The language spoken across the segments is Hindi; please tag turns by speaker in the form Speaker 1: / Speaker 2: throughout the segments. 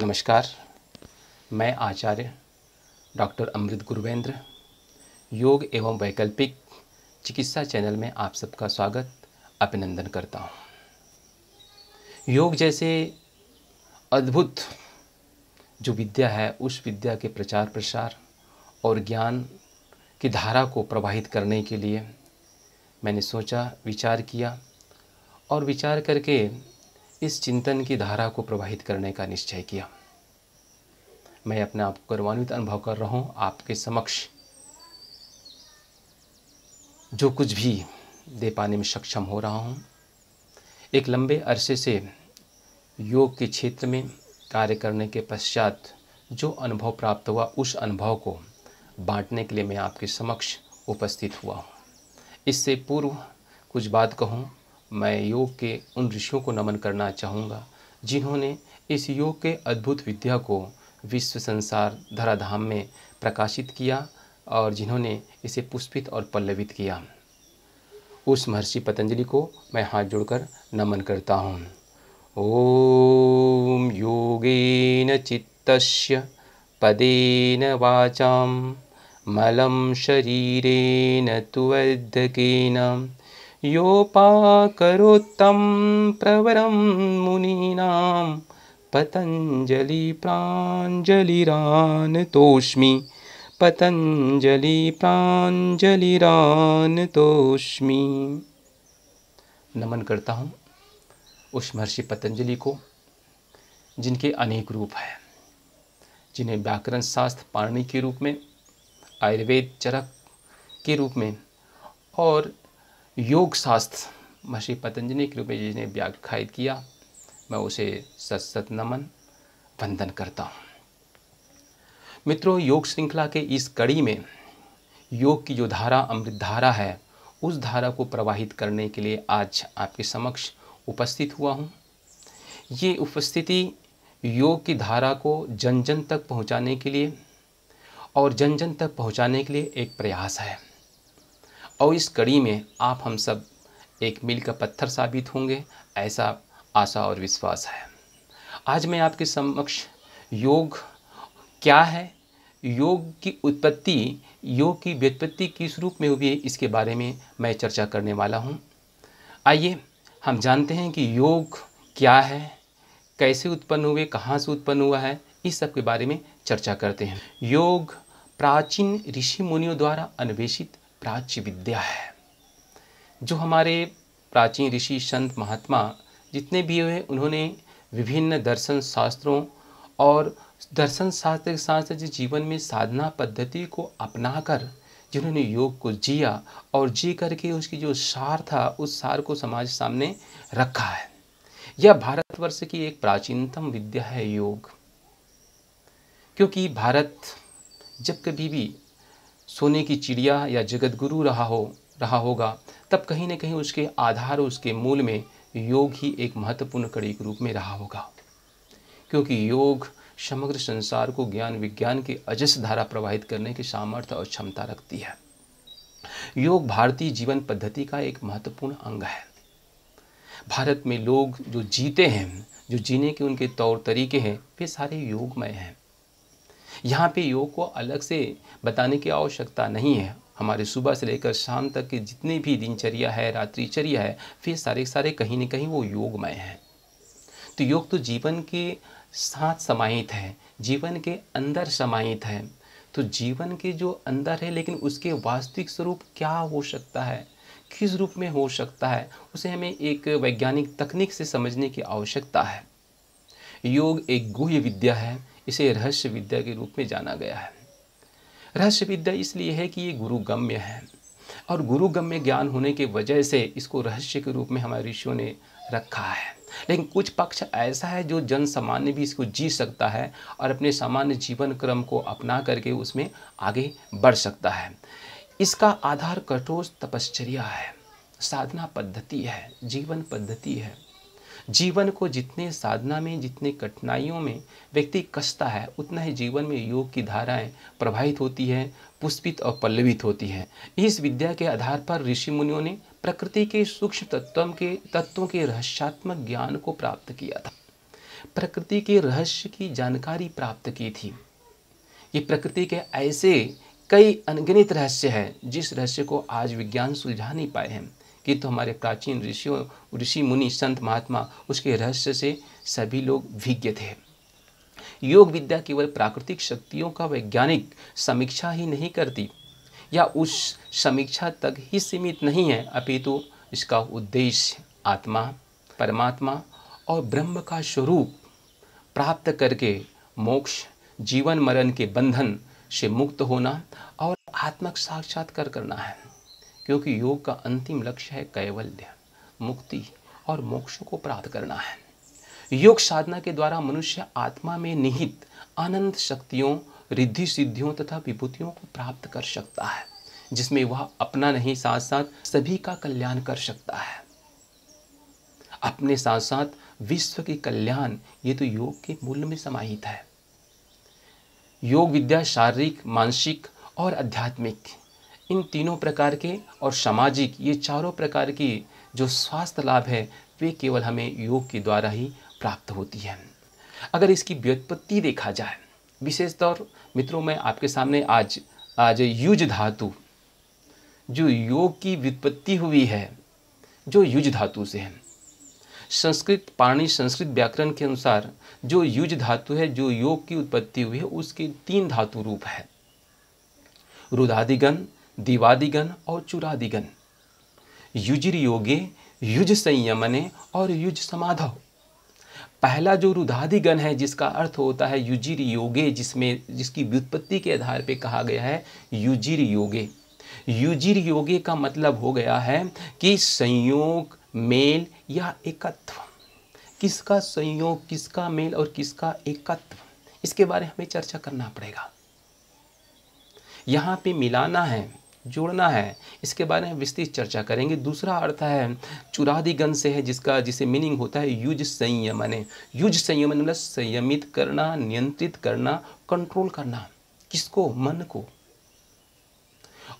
Speaker 1: नमस्कार मैं आचार्य डॉक्टर अमृत गुरुवेंद्र योग एवं वैकल्पिक चिकित्सा चैनल में आप सबका स्वागत अभिनंदन करता हूँ योग जैसे अद्भुत जो विद्या है उस विद्या के प्रचार प्रसार और ज्ञान की धारा को प्रवाहित करने के लिए मैंने सोचा विचार किया और विचार करके इस चिंतन की धारा को प्रवाहित करने का निश्चय किया मैं अपने आप को गौरवान्वित अनुभव कर रहा हूँ आपके समक्ष जो कुछ भी दे पाने में सक्षम हो रहा हूँ एक लंबे अरसे से योग के क्षेत्र में कार्य करने के पश्चात जो अनुभव प्राप्त हुआ उस अनुभव को बांटने के लिए मैं आपके समक्ष उपस्थित हुआ हूँ इससे पूर्व कुछ बात कहूँ मैं योग के उन ऋषियों को नमन करना चाहूँगा जिन्होंने इस योग के अद्भुत विद्या को विश्व संसार धराधाम में प्रकाशित किया और जिन्होंने इसे पुष्पित और पल्लवित किया उस महर्षि पतंजलि को मैं हाथ जोड़कर नमन करता हूँ ॐ योगेन चित्तस्य पदेन वाचा मलम शरीरेण तु प्रवरम पतंजलि प्राजलिरान प्रवरं पतंजलि प्राजलिरान पतञ्जलिप्राञ्जलिरानतोऽस्मि नमन करता हूँ उस महर्षि पतंजलि को जिनके अनेक रूप हैं जिन्हें व्याकरण शास्त्र पाणनी के रूप में आयुर्वेद चरक के रूप में और योग शास्त्र महर्षि पतंजलि के रूप में जिसने व्याख्यात किया मैं उसे सत सत नमन वंदन करता हूँ मित्रों योग श्रृंखला के इस कड़ी में योग की जो धारा अमृत धारा है उस धारा को प्रवाहित करने के लिए आज आपके समक्ष उपस्थित हुआ हूँ ये उपस्थिति योग की धारा को जन जन तक पहुँचाने के लिए और जन जन तक पहुँचाने के लिए एक प्रयास है और इस कड़ी में आप हम सब एक मील का पत्थर साबित होंगे ऐसा आशा और विश्वास है आज मैं आपके समक्ष योग क्या है योग की उत्पत्ति योग की व्युत्पत्ति किस रूप में हुई है इसके बारे में मैं चर्चा करने वाला हूँ आइए हम जानते हैं कि योग क्या है कैसे उत्पन्न हुए कहाँ से उत्पन्न हुआ है इस सब के बारे में चर्चा करते हैं योग प्राचीन ऋषि मुनियों द्वारा अन्वेषित प्राची विद्या है जो हमारे प्राचीन ऋषि संत महात्मा जितने भी हुए उन्होंने विभिन्न दर्शन शास्त्रों और दर्शन शास्त्र के साथ साथ जीवन में साधना पद्धति को अपनाकर जिन्होंने योग को जिया और जी करके उसकी जो सार था उस सार को समाज सामने रखा है यह भारतवर्ष की एक प्राचीनतम विद्या है योग क्योंकि भारत जब कभी भी सोने की चिड़िया या जगतगुरु रहा हो रहा होगा तब कहीं ना कहीं उसके आधार उसके मूल में योग ही एक महत्वपूर्ण कड़ी के रूप में रहा होगा क्योंकि योग समग्र संसार को ज्ञान विज्ञान के अजस धारा प्रवाहित करने के सामर्थ्य और क्षमता रखती है योग भारतीय जीवन पद्धति का एक महत्वपूर्ण अंग है भारत में लोग जो जीते हैं जो जीने के उनके तौर तरीके हैं वे सारे योगमय हैं यहाँ पे योग को अलग से बताने की आवश्यकता नहीं है हमारे सुबह से लेकर शाम तक के जितनी भी दिनचर्या है रात्रिचर्या है फिर सारे सारे कहीं ना कहीं वो योगमय हैं तो योग तो जीवन के साथ समाहित है जीवन के अंदर समाहित है तो जीवन के जो अंदर है लेकिन उसके वास्तविक स्वरूप क्या हो सकता है किस रूप में हो सकता है उसे हमें एक वैज्ञानिक तकनीक से समझने की आवश्यकता है योग एक गुह्य विद्या है इसे रहस्य विद्या के रूप में जाना गया है रहस्य विद्या इसलिए है कि ये गुरुगम्य है और गुरुगम्य ज्ञान होने के वजह से इसको रहस्य के रूप में हमारे ऋषियों ने रखा है लेकिन कुछ पक्ष ऐसा है जो जन सामान्य भी इसको जी सकता है और अपने सामान्य जीवन क्रम को अपना करके उसमें आगे बढ़ सकता है इसका आधार कठोर तपश्चर्या है साधना पद्धति है जीवन पद्धति है जीवन को जितने साधना में जितने कठिनाइयों में व्यक्ति कसता है उतना ही जीवन में योग की धाराएं प्रभावित होती हैं पुष्पित और पल्लवित होती हैं इस विद्या के आधार पर ऋषि मुनियों ने प्रकृति के सूक्ष्म तत्वों के तत्वों के रहस्यात्मक ज्ञान को प्राप्त किया था प्रकृति के रहस्य की जानकारी प्राप्त की थी ये प्रकृति के ऐसे कई अनगिनित रहस्य हैं जिस रहस्य को आज विज्ञान सुलझा नहीं पाए हैं कि तो हमारे प्राचीन ऋषियों ऋषि मुनि संत महात्मा उसके रहस्य से सभी लोग विज्ञ थे योग विद्या केवल प्राकृतिक शक्तियों का वैज्ञानिक समीक्षा ही नहीं करती या उस समीक्षा तक ही सीमित नहीं है अपितु तो इसका उद्देश्य आत्मा परमात्मा और ब्रह्म का स्वरूप प्राप्त करके मोक्ष जीवन मरण के बंधन से मुक्त होना और आत्मक साक्षात्कार करना है क्योंकि योग का अंतिम लक्ष्य है कैवल्य मुक्ति और मोक्ष को प्राप्त करना है योग साधना के द्वारा मनुष्य आत्मा में निहित आनंद शक्तियों रिद्धि सिद्धियों तथा विभूतियों को प्राप्त कर सकता है जिसमें वह अपना नहीं साथ साथ सभी का कल्याण कर सकता है अपने साथ साथ विश्व के कल्याण ये तो योग के मूल में समाहित है योग विद्या शारीरिक मानसिक और आध्यात्मिक इन तीनों प्रकार के और सामाजिक ये चारों प्रकार की जो स्वास्थ्य लाभ है वे केवल हमें योग के द्वारा ही प्राप्त होती है अगर इसकी व्युत्पत्ति देखा जाए विशेष तौर मित्रों मैं आपके सामने आज आज युज धातु जो योग की व्युत्पत्ति हुई है जो युज धातु से है संस्कृत पाणी संस्कृत व्याकरण के अनुसार जो युज धातु है जो योग की उत्पत्ति हुई है उसके तीन धातु रूप है रुदादिगन दीवादिगण और चुरादिगण युजिर योगे युज संयमने और युज समाधव पहला जो रुधादिगण है जिसका अर्थ होता है युजिर योगे जिसमें जिसकी व्युत्पत्ति के आधार पर कहा गया है युजिर योगे युजिर योगे का मतलब हो गया है कि संयोग मेल या एकत्व किसका संयोग किसका मेल और किसका एकत्व इसके बारे में हमें चर्चा करना पड़ेगा यहाँ पे मिलाना है जोड़ना है इसके बारे में विस्तृत चर्चा करेंगे दूसरा अर्थ है गण से है जिसका जिसे मीनिंग होता है युज संयम युज संयमन मतलब संयमित करना नियंत्रित करना कंट्रोल करना किसको मन को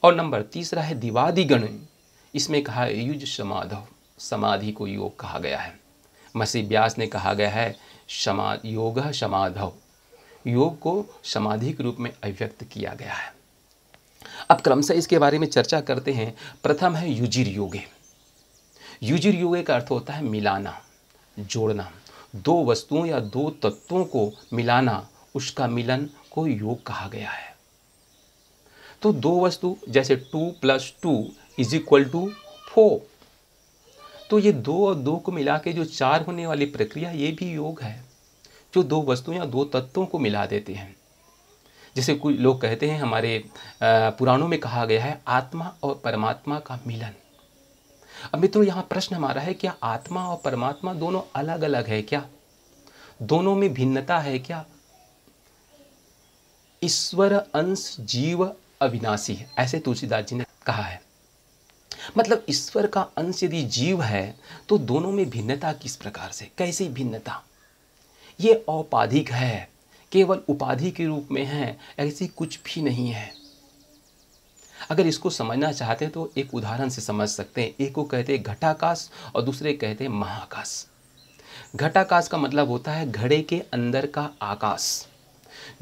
Speaker 1: और नंबर तीसरा है दिवादिगण इसमें कहा है युज समाधव समाधि को योग कहा गया है मसी व्यास ने कहा गया है समा योग समाधव योग को समाधि के रूप में अभिव्यक्त किया गया है अब से इसके बारे में चर्चा करते हैं प्रथम है युजिर योगे युजिर योगे का अर्थ होता है मिलाना जोड़ना दो वस्तुओं या दो तत्वों को मिलाना उसका मिलन को योग कहा गया है तो दो वस्तु जैसे two plus two is equal to four तो ये दो और दो को मिला के जो चार होने वाली प्रक्रिया ये भी योग है जो दो वस्तुओं या दो तत्वों को मिला देते हैं जैसे कुछ लोग कहते हैं हमारे पुराणों में कहा गया है आत्मा और परमात्मा का मिलन अब मित्रों यहाँ प्रश्न हमारा है क्या आत्मा और परमात्मा दोनों अलग अलग है क्या दोनों में भिन्नता है क्या ईश्वर अंश जीव अविनाशी है ऐसे तुलसीदास जी ने कहा है मतलब ईश्वर का अंश यदि जीव है तो दोनों में भिन्नता किस प्रकार से कैसी भिन्नता ये औपाधिक है केवल उपाधि के रूप में है ऐसी कुछ भी नहीं है अगर इसको समझना चाहते हैं तो एक उदाहरण से समझ सकते हैं एक को कहते हैं घटाकाश और दूसरे कहते हैं महाकाश घटाकाश का मतलब होता है घड़े के अंदर का आकाश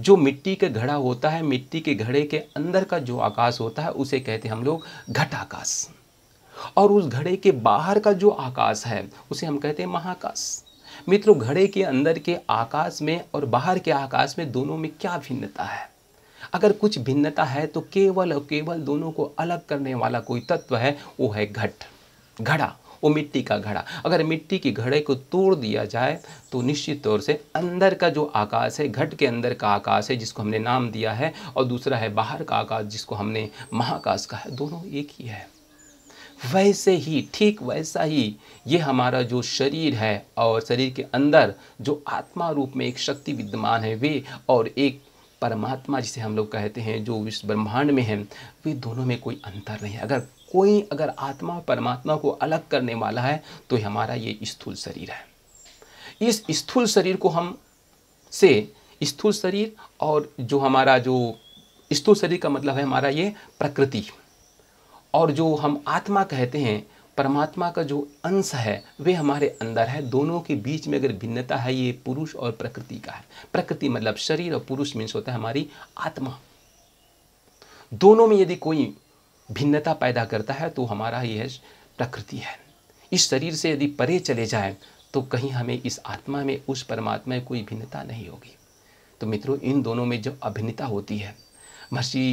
Speaker 1: जो मिट्टी के घड़ा होता है मिट्टी के घड़े के अंदर का जो आकाश होता है उसे कहते हैं हम लोग घटाकाश और उस घड़े के बाहर का जो आकाश है उसे हम कहते हैं महाकाश मित्रों घड़े के अंदर के आकाश में और बाहर के आकाश में दोनों में क्या भिन्नता है अगर कुछ भिन्नता है तो केवल और केवल दोनों को अलग करने वाला कोई तत्व है वो है घट घड़ा वो मिट्टी का घड़ा अगर मिट्टी के घड़े को तोड़ दिया जाए तो निश्चित तौर से अंदर का जो आकाश है घट के अंदर का आकाश है जिसको हमने नाम दिया है और दूसरा है बाहर का आकाश जिसको हमने महाकाश कहा है दोनों एक ही है वैसे ही ठीक वैसा ही ये हमारा जो शरीर है और शरीर के अंदर जो आत्मा रूप में एक शक्ति विद्यमान है वे और एक परमात्मा जिसे हम लोग कहते हैं जो विश्व ब्रह्मांड में है वे दोनों में कोई अंतर नहीं है अगर कोई अगर आत्मा परमात्मा को अलग करने वाला है तो हमारा ये स्थूल शरीर है इस स्थूल शरीर को हम से स्थूल शरीर और जो हमारा जो स्थूल शरीर का मतलब है हमारा ये प्रकृति और जो हम आत्मा कहते हैं परमात्मा का जो अंश है वे हमारे अंदर है दोनों के बीच में अगर भिन्नता है ये पुरुष और प्रकृति का है प्रकृति मतलब शरीर और पुरुष मीन्स होता है हमारी आत्मा दोनों में यदि कोई भिन्नता पैदा करता है तो हमारा यह प्रकृति है इस शरीर से यदि परे चले जाए तो कहीं हमें इस आत्मा में उस परमात्मा में कोई भिन्नता नहीं होगी तो मित्रों इन दोनों में जो अभिन्नता होती है महर्षि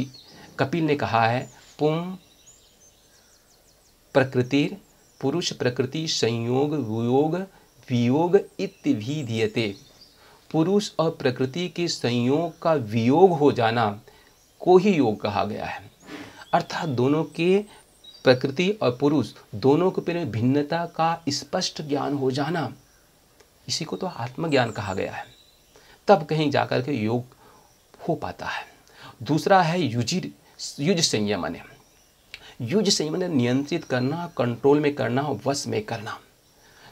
Speaker 1: कपिल ने कहा है पुम प्रकृतिर पुरुष प्रकृति संयोग वियोग वियोग इत्य पुरुष और प्रकृति के संयोग का वियोग हो जाना को ही योग कहा गया है अर्थात दोनों के प्रकृति और पुरुष दोनों के भिन्नता का स्पष्ट ज्ञान हो जाना इसी को तो आत्मज्ञान कहा गया है तब कहीं जाकर के योग हो पाता है दूसरा है युजिर युज संयमन युज से मैंने नियंत्रित करना कंट्रोल में करना वश में करना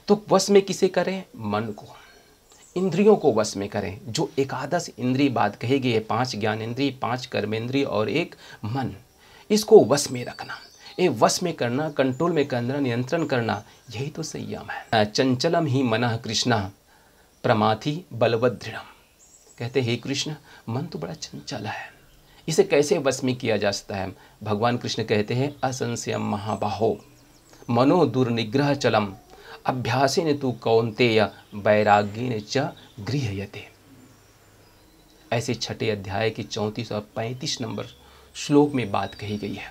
Speaker 1: तो वश में किसे करें मन को इंद्रियों को वश में करें जो एकादश इंद्री बात कही गई है पांच ज्ञानेन्द्रीय पांच कर्मेंद्रीय और एक मन इसको वश में रखना ये वश में करना कंट्रोल में करना नियंत्रण करना यही तो संयम है चंचलम ही मन कृष्णा प्रमाथी बलवदृढ़ कहते हे कृष्ण मन तो बड़ा चंचल है इसे कैसे वश में किया जा सकता है भगवान कृष्ण कहते हैं असंशयम महाबाहो मनो दुर्निग्रह चलम अभ्यासेन तु कौंतेय ने च गृह ऐसे छठे अध्याय के चौंतीस और पैंतीस नंबर श्लोक में बात कही गई है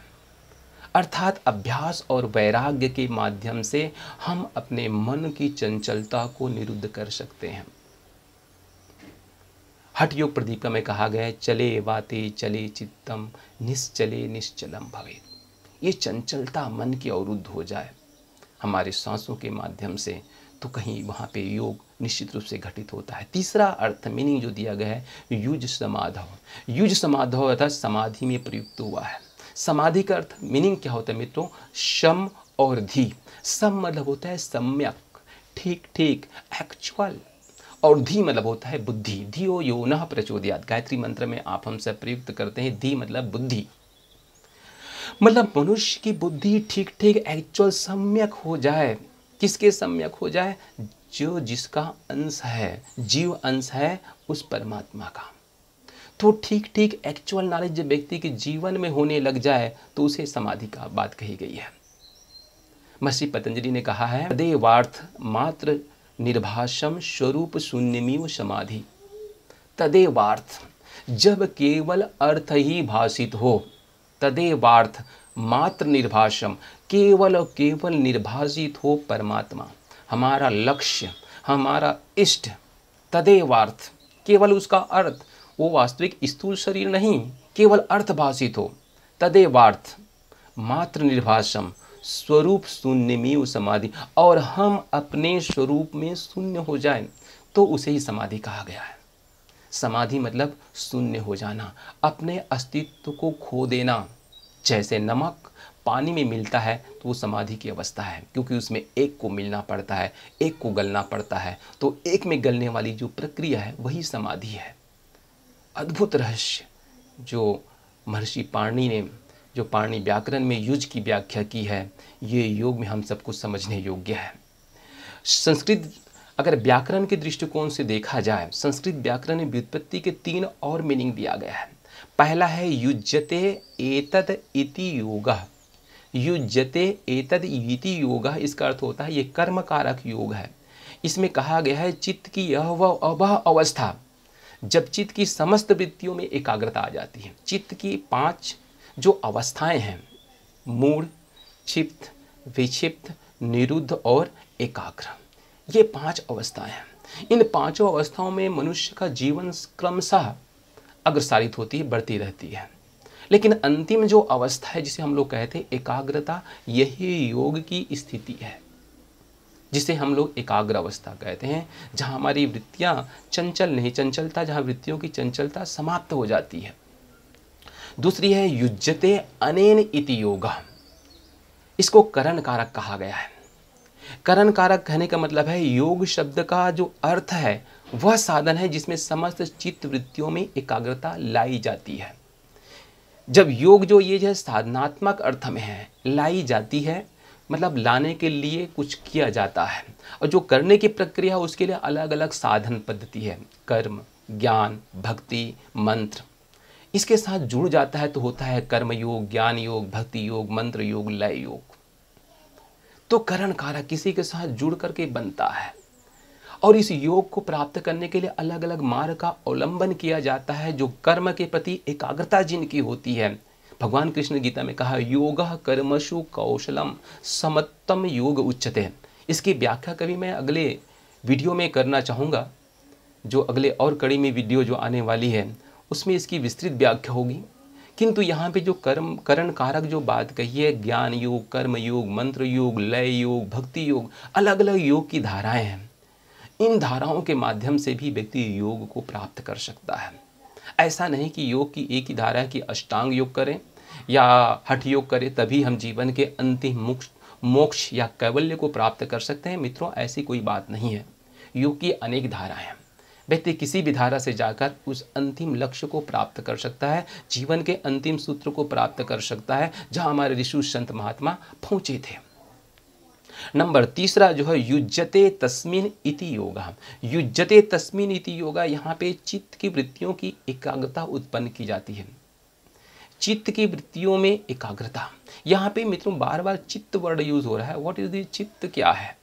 Speaker 1: अर्थात अभ्यास और वैराग्य के माध्यम से हम अपने मन की चंचलता को निरुद्ध कर सकते हैं हठ योग प्रदीप में कहा गया है चले वाते चले चित्तम निश्चले निश्चलम भवे ये चंचलता मन की अवरुद्ध हो जाए हमारे सांसों के माध्यम से तो कहीं वहाँ पे योग निश्चित रूप से घटित होता है तीसरा अर्थ मीनिंग जो दिया गया है युज समाधव युज समाधव अर्थात समाधि में प्रयुक्त हुआ है समाधि का अर्थ मीनिंग क्या होता है मित्रों शम और धी सम मतलब होता है सम्यक ठीक ठीक एक्चुअल और धी मतलब होता है बुद्धि धियो यो न प्रचोदयात गायत्री मंत्र में आप हम सब प्रयुक्त करते हैं धी मतलब बुद्धि मतलब मनुष्य की बुद्धि ठीक ठीक एक्चुअल सम्यक हो जाए किसके सम्यक हो जाए जो जिसका अंश है जीव अंश है उस परमात्मा का तो ठीक ठीक एक्चुअल नॉलेज जब व्यक्ति के जीवन में होने लग जाए तो उसे समाधि का बात कही गई है महर्षि पतंजलि ने कहा है हृदय वार्थ मात्र निर्भाषम स्वरूप शून्यमीव समाधि तदेवार्थ जब केवल अर्थ ही भाषित हो तदेवार्थ मात्र निर्भाषम केवल और केवल निर्भाषित हो परमात्मा हमारा लक्ष्य हमारा इष्ट तदेवार्थ केवल उसका अर्थ वो वास्तविक स्थूल शरीर नहीं केवल अर्थ भाषित हो तदेवार्थ मात्र निर्भाषम स्वरूप शून्य में वो समाधि और हम अपने स्वरूप में शून्य हो जाए तो उसे ही समाधि कहा गया है समाधि मतलब शून्य हो जाना अपने अस्तित्व को खो देना जैसे नमक पानी में मिलता है तो वो समाधि की अवस्था है क्योंकि उसमें एक को मिलना पड़ता है एक को गलना पड़ता है तो एक में गलने वाली जो प्रक्रिया है वही समाधि है अद्भुत रहस्य जो महर्षि पाणी ने जो पाणी व्याकरण में युज की व्याख्या की है ये योग में हम सबको समझने योग्य है संस्कृत अगर व्याकरण के दृष्टिकोण से देखा जाए संस्कृत व्याकरण में व्युत्पत्ति के तीन और मीनिंग दिया गया है पहला है युजते एतद इति योग युजते एतद इति योग इसका अर्थ होता है ये कर्म कारक योग है इसमें कहा गया है चित्त की यह वह अवस्था जब चित्त की समस्त वृत्तियों में एकाग्रता आ जाती है चित्त की पांच जो अवस्थाएं हैं मूड क्षिप्त विक्षिप्त निरुद्ध और एकाग्र ये पांच अवस्थाएं हैं इन पांचों अवस्थाओं में मनुष्य का जीवन क्रमशः अग्रसारित होती है बढ़ती रहती है लेकिन अंतिम जो अवस्था है जिसे हम लोग कहते हैं एकाग्रता यही योग की स्थिति है जिसे हम लोग एकाग्र अवस्था कहते हैं जहाँ हमारी वृत्तियाँ चंचल नहीं चंचलता जहाँ वृत्तियों की चंचलता समाप्त हो जाती है दूसरी है युजते अनेन इति योग इसको करण कारक कहा गया है करण कारक कहने का मतलब है योग शब्द का जो अर्थ है वह साधन है जिसमें समस्त चित्त वृत्तियों में एकाग्रता लाई जाती है जब योग जो ये जो है साधनात्मक अर्थ में है लाई जाती है मतलब लाने के लिए कुछ किया जाता है और जो करने की प्रक्रिया उसके लिए अलग अलग साधन पद्धति है कर्म ज्ञान भक्ति मंत्र इसके साथ जुड़ जाता है तो होता है कर्मयोग ज्ञान योग भक्ति योग मंत्र योग लय योग तो करण कारक किसी के साथ जुड़ करके बनता है और इस योग को प्राप्त करने के लिए अलग अलग मार्ग का अवलंबन किया जाता है जो कर्म के प्रति एकाग्रता जिनकी होती है भगवान कृष्ण गीता में कहा योग कर्मशु कौशलम समत्तम योग उच्चते इसकी व्याख्या कभी मैं अगले वीडियो में करना चाहूँगा जो अगले और कड़ी में वीडियो जो आने वाली है उसमें इसकी विस्तृत व्याख्या होगी किंतु यहाँ पे जो कर्म करण कारक जो बात कही है ज्ञान योग कर्म योग मंत्र योग लय योग भक्ति योग अलग अलग योग की धाराएं हैं इन धाराओं के माध्यम से भी व्यक्ति योग को प्राप्त कर सकता है ऐसा नहीं कि योग की एक ही धारा है कि अष्टांग योग करें या हठ योग करें तभी हम जीवन के अंतिम मोक्ष मोक्ष या कैवल्य को प्राप्त कर सकते हैं मित्रों ऐसी कोई बात नहीं है योग की अनेक धाराएं हैं व्यक्ति किसी भी धारा से जाकर उस अंतिम लक्ष्य को प्राप्त कर सकता है जीवन के अंतिम सूत्र को प्राप्त कर सकता है जहां हमारे ऋषु संत महात्मा पहुंचे थे नंबर तीसरा जो है युज्जते तस्मिन इति योगा युज्जते तस्मिन इति योगा यहाँ पे चित्त की वृत्तियों की एकाग्रता उत्पन्न की जाती है चित्त की वृत्तियों में एकाग्रता यहाँ पे मित्रों बार बार चित्त वर्ड यूज हो रहा है व्हाट इज द चित्त क्या है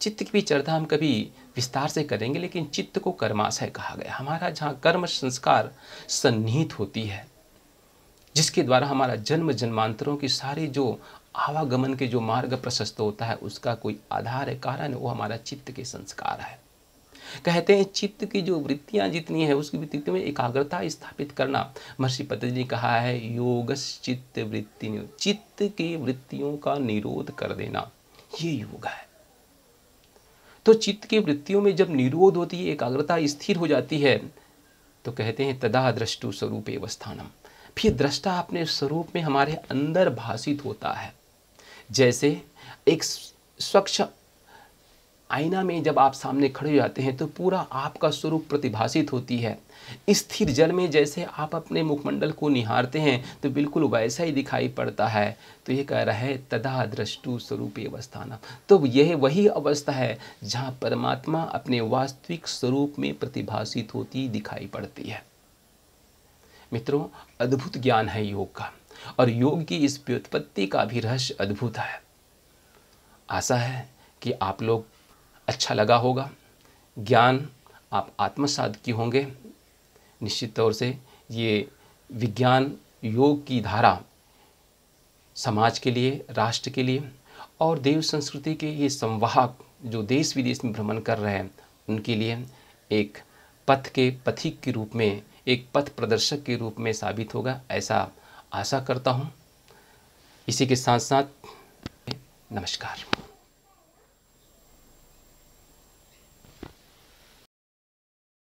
Speaker 1: चित्त की भी चर्चा हम कभी विस्तार से करेंगे लेकिन चित्त को कर्माशय कहा गया हमारा जहाँ कर्म संस्कार सन्निहित होती है जिसके द्वारा हमारा जन्म जन्मांतरों की सारी जो आवागमन के जो मार्ग प्रशस्त होता है उसका कोई आधार है कारण वो हमारा चित्त के संस्कार है कहते हैं चित्त की जो वृत्तियां जितनी है उसकी वृत्ति में एकाग्रता स्थापित करना महर्षि पतंजलि ने कहा है योगस चित्त वृत्ति चित्त की वृत्तियों का निरोध कर देना ये योग है तो चित्त की वृत्तियों में जब निरोध होती है एकाग्रता स्थिर हो जाती है तो कहते हैं तदा दृष्टु स्वरूप एवस्थानम फिर दृष्टा अपने स्वरूप में हमारे अंदर भाषित होता है जैसे एक स्वच्छ आईना में जब आप सामने खड़े हो जाते हैं तो पूरा आपका स्वरूप प्रतिभाषित होती है स्थिर जल में जैसे आप अपने मुखमंडल को निहारते हैं तो बिल्कुल वैसा ही दिखाई पड़ता है तो ये कह रहा है तदा दृष्टु स्वरूप अवस्थाना तो यह वही अवस्था है जहाँ परमात्मा अपने वास्तविक स्वरूप में प्रतिभाषित होती दिखाई पड़ती है मित्रों अद्भुत ज्ञान है योग का और योग की इस व्युत्पत्ति का भी रहस्य अद्भुत है आशा है कि आप लोग अच्छा लगा होगा ज्ञान आप आत्मसात की होंगे निश्चित तौर से ये विज्ञान योग की धारा समाज के लिए राष्ट्र के लिए और देव संस्कृति के ये संवाहक जो देश विदेश में भ्रमण कर रहे हैं उनके लिए एक पथ के पथिक के रूप में एक पथ प्रदर्शक के रूप में साबित होगा ऐसा आशा करता हूँ इसी के साथ साथ नमस्कार